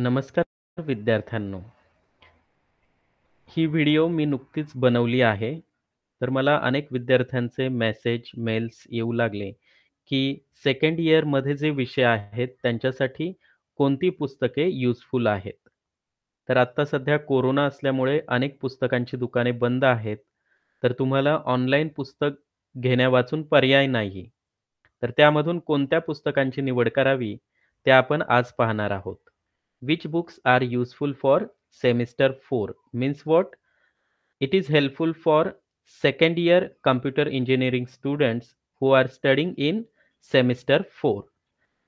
नमस्कार विद्यार्थ्यांनो ही व्हिडिओ मी नुकतीच बनवली आहे तर मला अनेक विद्यार्थ्यांचे मेसेज मेल्स येऊ लागले की सेकंड इयरमध्ये जे विषय आहेत त्यांच्यासाठी कोणती पुस्तके युजफुल आहेत तर आत्ता सध्या कोरोना असल्यामुळे अनेक पुस्तकांची दुकाने बंद आहेत तर तुम्हाला ऑनलाईन पुस्तक घेण्यावाचून पर्याय नाही तर त्यामधून कोणत्या पुस्तकांची निवड करावी ते आपण आज पाहणार आहोत Which books are useful for semester 4? Means what? It is helpful for second year computer engineering students who are studying in semester 4.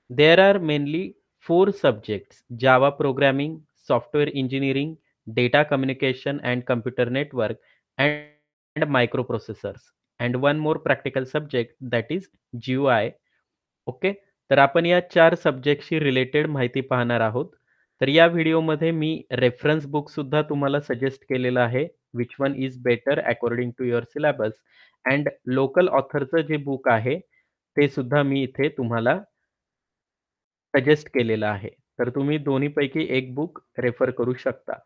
There are mainly four subjects Java programming, software engineering, data communication and computer network, and, microprocessors. And one more practical subject that is GUI. okay? तर आपण या चार सब्जेक्टशी related माहिती पाहणार आहोत तर या व्हिडिओमध्ये मी रेफरन्स बुक सुद्धा तुम्हाला सजेस्ट केलेलं आहे which one is better according to your syllabus and local ऑथरचं जे बुक आहे ते सुद्धा मी इथे तुम्हाला सजेस्ट केलेलं आहे तर तुम्ही दोन्हीपैकी एक बुक रेफर करू शकता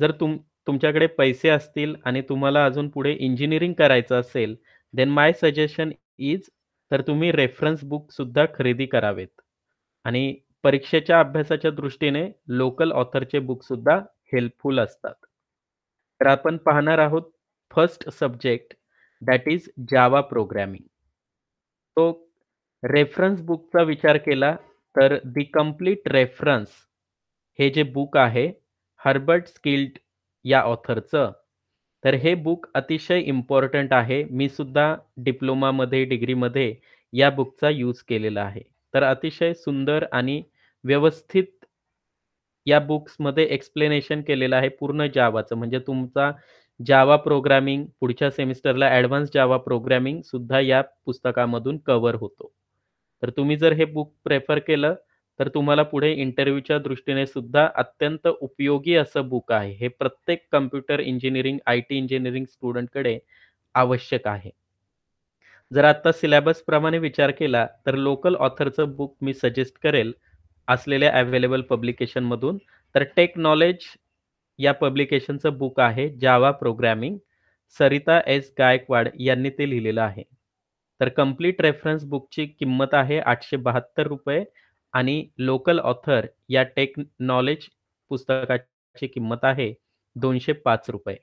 जर तुम तुमच्याकडे पैसे असतील आणि तुम्हाला अजून पुढे इंजिनिअरिंग करायचं असेल देन माय सजेशन इज तर तुम्ही रेफरन्स बुक सुद्धा खरेदी करावेत आणि परीक्षेच्या अभ्यासाच्या दृष्टीने लोकल ऑथरचे बुक सुद्धा हेल्पफुल असतात तर आपण पाहणार आहोत first subject that is Java programming तो रेफरन्स बुकचा विचार केला तर द कम्प्लीट रेफरन्स हे जे बुक आहे हर्बर्ट स्किल्ड या ऑथरचं तर हे बुक अतिशय इम्पॉर्टंट आहे मी सुद्धा डिप्लोमामध्ये डिग्रीमध्ये या बुकचा यूज केलेला आहे तर अतिशय सुंदर आणि व्यवस्थित या मध्ये एक्सप्लेनेशन केलेलं आहे पूर्ण जावाचं म्हणजे तुमचा जावा प्रोग्रामिंग पुढच्या सेमिस्टरला ॲडव्हान्स जावा प्रोग्रामिंग सुद्धा या पुस्तकामधून कव्हर होतो तर तुम्ही जर हे बुक प्रेफर केलं तर तुम्हाला पुढे इंटरव्ह्यूच्या दृष्टीने सुद्धा अत्यंत उपयोगी असं बुक आहे हे प्रत्येक computer engineering I T engineering स्टुडंटकडे आवश्यक आहे जर आता सिलेबसप्रमाणे प्रमाणे विचार केला तर लोकल ऑथरचं बुक मी सजेस्ट करेल असलेल्या अवेलेबल पब्लिकेशन मधून तर टेक नॉलेज या पब्लिकेशनचं बुक आहे Java programming Sarita S Gaikwad यांनी ते लिहिलेलं आहे तर कम्प्लीट रेफरन्स बुकची किंमत आहे आठशे बहात्तर रुपये आणि लोकल ऑथर या टेक नॉलेज पुस्तकाची किंमत आहे दोनशे पाच रुपये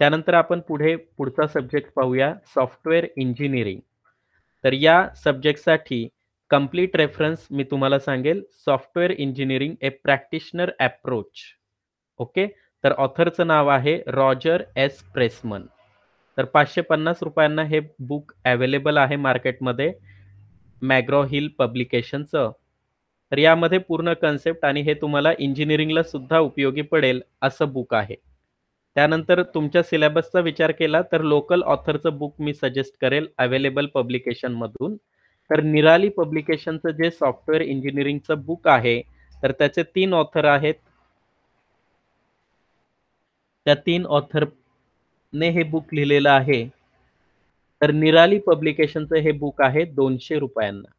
त्यानंतर आपण पुढे पुढचा सब्जेक्ट पाहूया सॉफ्टवेअर इंजिनिअरिंग तर या सब्जेक्टसाठी कम्प्लीट रेफरन्स मी तुम्हाला सांगेल software engineering a practitioner approach okay तर ऑथरचं नाव आहे रॉजर एस प्रेसमन तर पाचशे पन्नास रुपयांना हे बुक अवेलेबल आहे मार्केटमध्ये मॅग्रो हिल पब्लिकेशनचं तर यामध्ये पूर्ण कन्सेप्ट आणि हे तुम्हाला इंजिनिअरिंगला सुद्धा उपयोगी पडेल असं बुक आहे त्यानंतर तुमच्या सिलेबसचा विचार केला तर लोकल ऑथरचं बुक मी सजेस्ट करेल अवेलेबल पब्लिकेशन मधून तर निराली पब्लिकेशनचं जे सॉफ्टवेअर इंजिनिअरिंगचं बुक आहे तर त्याचे तीन ऑथर आहेत त्या तीन ऑथरने हे बुक लिहिलेलं आहे तर निराली पब्लिकेशनचं हे बुक आहे दोनशे रुपयांना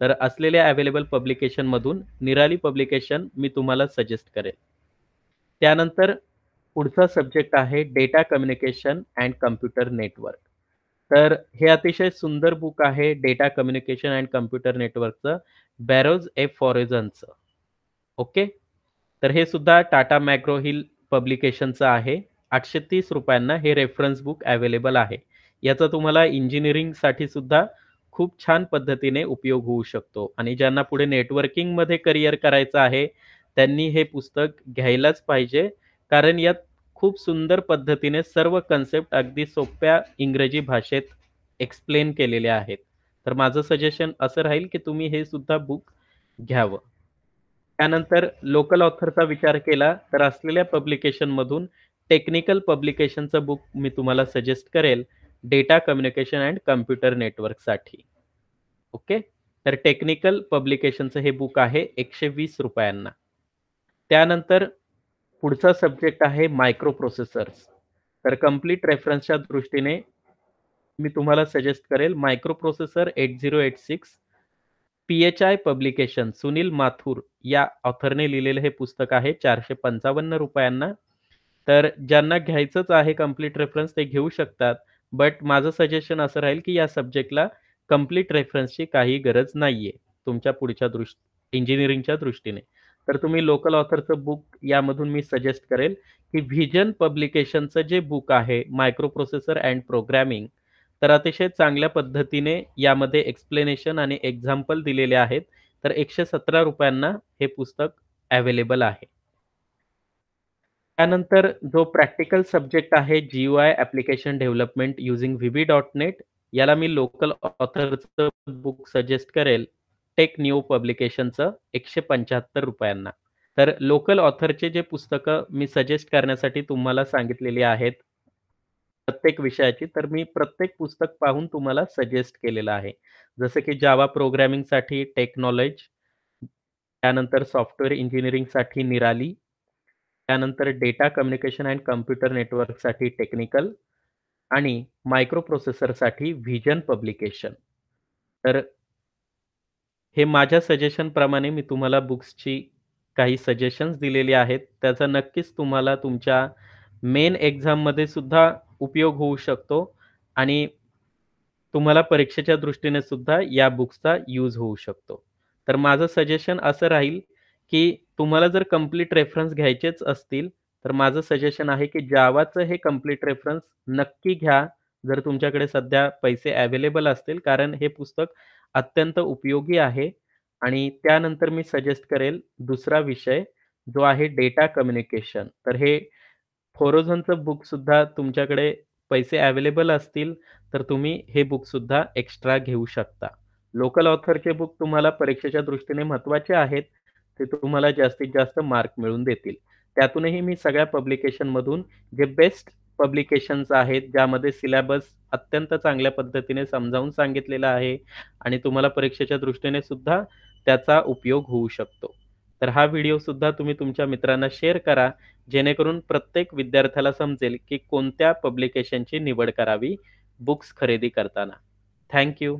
तर असलेल्या अवेलेबल पब्लिकेशन मधून निराली पब्लिकेशन मी तुम्हाला सजेस्ट करेल त्यानंतर पुढचा सब्जेक्ट आहे data communication and computer network तर हे अतिशय सुंदर बुक आहे डेटा कम्युनिकेशन अँड कम्प्युटर नेटवर्कचं बॅरोज ए फॉरेझनचं ओके तर हे सुद्धा टाटा मॅक्रो हिल पब्लिकेशनचं आहे आठशे तीस रुपयांना हे रेफरन्स बुक अवेलेबल आहे याचा तुम्हाला इंजिनिअरिंगसाठी सुद्धा खूप छान पद्धतीने उपयोग होऊ शकतो आणि ज्यांना पुढे नेटवर्किंगमध्ये करिअर करायचं आहे त्यांनी हे पुस्तक घ्यायलाच पाहिजे कारण यात खूप सुंदर पद्धतीने सर्व कन्सेप्ट अगदी सोप्या इंग्रजी भाषेत एक्सप्लेन केलेले आहेत तर माझं सजेशन असं राहील की तुम्ही हे सुद्धा बुक घ्यावं त्यानंतर लोकल ऑथरचा विचार केला तर असलेल्या पब्लिकेशनमधून टेक्निकल पब्लिकेशनचं बुक मी तुम्हाला सजेस्ट करेल डेटा कम्युनिकेशन अँड कम्प्युटर नेटवर्कसाठी ओके तर टेक्निकल पब्लिकेशनचं हे बुक आहे एकशे वीस रुपयांना त्यानंतर पुढचा सब्जेक्ट आहे मायक्रो प्रोसेसर्स तर कम्प्लीट रेफरन्सच्या दृष्टीने मी तुम्हाला सजेस्ट करेल microprocessor eight zero eight six P H I publication Sunil Mathur या ऑथरने लिहिलेलं हे पुस्तक आहे चारशे पंचावन्न रुपयांना तर ज्यांना घ्यायचंच आहे कम्प्लीट रेफरन्स ते घेऊ शकतात बट माझं सजेशन असं राहील की या सब्जेक्टला कम्प्लीट रेफरन्सची काही गरज नाहीये तुमच्या पुढच्या दृष्टी इंजिनिअरिंगच्या दृष्टीने तर तुम्ही लोकल ऑथरचं बुक यामधून मी सजेस्ट करेल की व्हिजन पब्लिकेशनचं जे बुक आहे मायक्रो प्रोसेसर अँड प्रोग्रॅमिंग तर अतिशय चांगल्या पद्धतीने यामध्ये एक्सप्लेनेशन आणि एक्झाम्पल दिलेले आहेत तर एकशे सतरा रुपयांना हे पुस्तक अवेलेबल आहे त्यानंतर जो प्रॅक्टिकल सब्जेक्ट आहे GUI application development using V dot net याला मी लोकल ऑथरचं बुक सजेस्ट करेल टेक न्यू पब्लिकेशनचं एकशे पंचाहत्तर रुपयांना तर लोकल ऑथरचे जे पुस्तकं मी सजेस्ट करण्यासाठी तुम्हाला सांगितलेली आहेत प्रत्येक विषयाची तर मी प्रत्येक पुस्तक पाहून तुम्हाला सजेस्ट केलेलं आहे जसं की जावा प्रोग्रॅमिंगसाठी टेक्नॉलॉज त्यानंतर सॉफ्टवेअर इंजिनिअरिंगसाठी निराली त्यानंतर डेटा कम्युनिकेशन अँड कम्प्युटर नेटवर्कसाठी टेक्निकल आणि मायक्रो प्रोसेसरसाठी व्हिजन पब्लिकेशन तर हे माझ्या सजेशनप्रमाणे मी तुम्हाला बुक्सची काही सजेशन्स दिलेली आहेत त्याचा नक्कीच तुम्हाला तुमच्या मेन एक्झाममध्ये सुद्धा उपयोग होऊ शकतो आणि तुम्हाला परीक्षेच्या दृष्टीने सुद्धा या बुक्सचा यूज होऊ शकतो तर माझं सजेशन असं राहील की तुम्हाला जर कम्प्लीट रेफरन्स घ्यायचेच असतील तर माझं सजेशन आहे की जावाचं हे कम्प्लीट रेफरन्स नक्की घ्या जर तुमच्याकडे सध्या पैसे अवेलेबल असतील कारण हे पुस्तक अत्यंत उपयोगी आहे आणि त्यानंतर मी सजेस्ट करेल दुसरा विषय जो आहे डेटा कम्युनिकेशन तर हे फोरोझनचं बुक सुद्धा तुमच्याकडे पैसे अवेलेबल असतील तर तुम्ही हे बुक सुद्धा एक्स्ट्रा घेऊ शकता लोकल ऑथरचे बुक तुम्हाला परीक्षेच्या दृष्टीने महत्वाचे आहेत ते तुम्हाला जास्तीत जास्त मार्क मिळून देतील त्यातूनही मी सगळ्या पब्लिकेशनमधून जे बेस्ट पब्लिकेशन्स आहेत ज्यामध्ये सिलेबस अत्यंत चांगल्या पद्धतीने समजावून सांगितलेला आहे आणि तुम्हाला परीक्षेच्या दृष्टीने सुद्धा त्याचा उपयोग होऊ शकतो तर हा व्हिडिओ सुद्धा तुम्ही तुमच्या मित्रांना शेअर करा जेणेकरून प्रत्येक विद्यार्थ्याला समजेल की कोणत्या पब्लिकेशनची निवड करावी बुक्स खरेदी करताना थँक्यू